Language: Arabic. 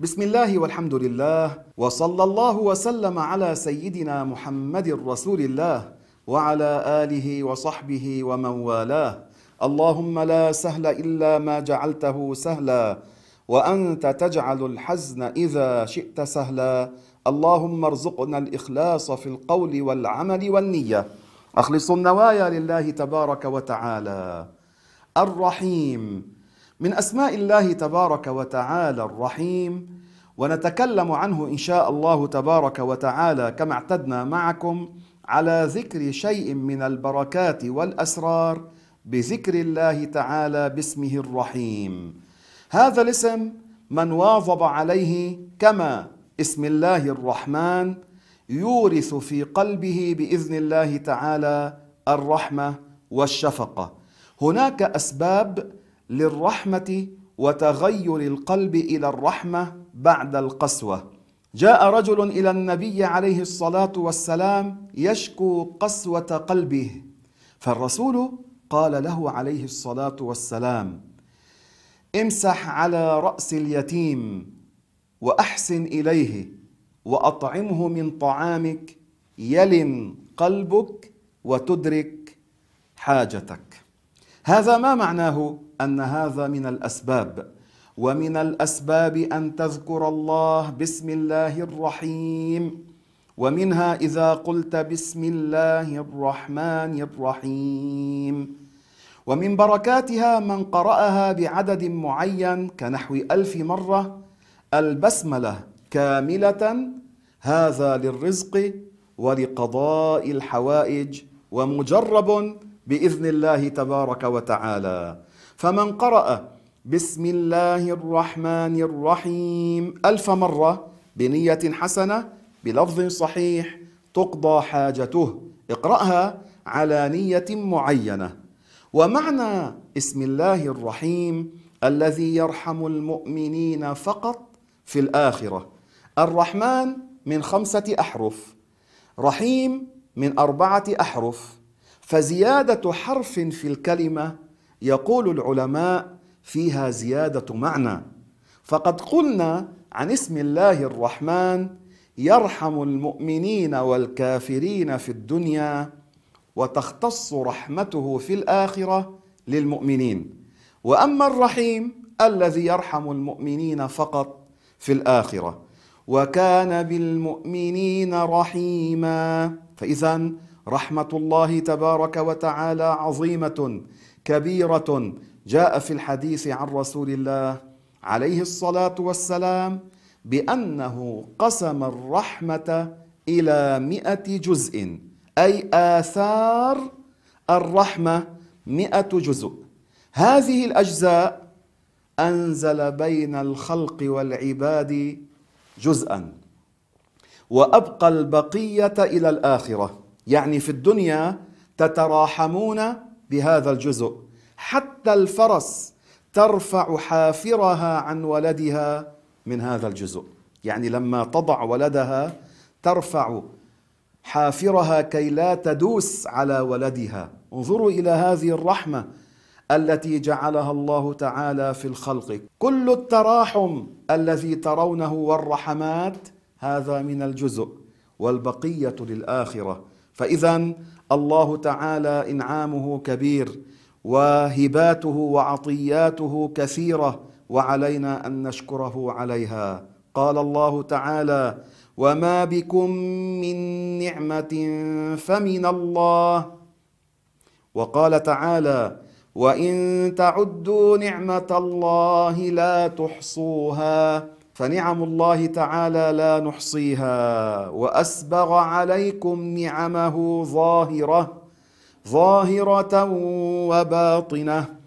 بسم الله والحمد لله وصلى الله وسلم على سيدنا محمد رسول الله وعلى آله وصحبه ومن والاه اللهم لا سهل إلا ما جعلته سهلا وأنت تجعل الحزن إذا شئت سهلا اللهم ارزقنا الإخلاص في القول والعمل والنية أخلص النوايا لله تبارك وتعالى الرحيم من أسماء الله تبارك وتعالى الرحيم ونتكلم عنه إن شاء الله تبارك وتعالى كما اعتدنا معكم على ذكر شيء من البركات والأسرار بذكر الله تعالى باسمه الرحيم هذا الاسم من واظب عليه كما اسم الله الرحمن يورث في قلبه باذن الله تعالى الرحمه والشفقه هناك اسباب للرحمة وتغير القلب إلى الرحمة بعد القسوة جاء رجل إلى النبي عليه الصلاة والسلام يشكو قسوة قلبه فالرسول قال له عليه الصلاة والسلام امسح على رأس اليتيم وأحسن إليه وأطعمه من طعامك يلن قلبك وتدرك حاجتك هذا ما معناه ان هذا من الاسباب ومن الاسباب ان تذكر الله بسم الله الرحيم ومنها اذا قلت بسم الله الرحمن الرحيم ومن بركاتها من قراها بعدد معين كنحو الف مره البسمله كامله هذا للرزق ولقضاء الحوائج ومجرب باذن الله تبارك وتعالى فمن قرأ بسم الله الرحمن الرحيم ألف مرة بنية حسنة بلفظ صحيح تقضى حاجته اقرأها على نية معينة ومعنى اسم الله الرحيم الذي يرحم المؤمنين فقط في الآخرة الرحمن من خمسة أحرف رحيم من أربعة أحرف فزيادة حرف في الكلمة يقول العلماء فيها زيادة معنى فقد قلنا عن اسم الله الرحمن يرحم المؤمنين والكافرين في الدنيا وتختص رحمته في الآخرة للمؤمنين وأما الرحيم الذي يرحم المؤمنين فقط في الآخرة وكان بالمؤمنين رحيما فإذا رحمه الله تبارك وتعالى عظيمه كبيره جاء في الحديث عن رسول الله عليه الصلاه والسلام بانه قسم الرحمه الى مئه جزء اي اثار الرحمه مئه جزء هذه الاجزاء انزل بين الخلق والعباد جزءا وابقى البقيه الى الاخره يعني في الدنيا تتراحمون بهذا الجزء حتى الفرس ترفع حافرها عن ولدها من هذا الجزء يعني لما تضع ولدها ترفع حافرها كي لا تدوس على ولدها انظروا الى هذه الرحمه التي جعلها الله تعالى في الخلق كل التراحم الذي ترونه والرحمات هذا من الجزء والبقيه للاخره فإذا الله تعالى إنعامه كبير وهباته وعطياته كثيرة وعلينا أن نشكره عليها قال الله تعالى وما بكم من نعمة فمن الله وقال تعالى وإن تعدوا نعمة الله لا تحصوها فنعم الله تعالى لا نحصيها واسبغ عليكم نعمه ظاهره ظاهره وباطنه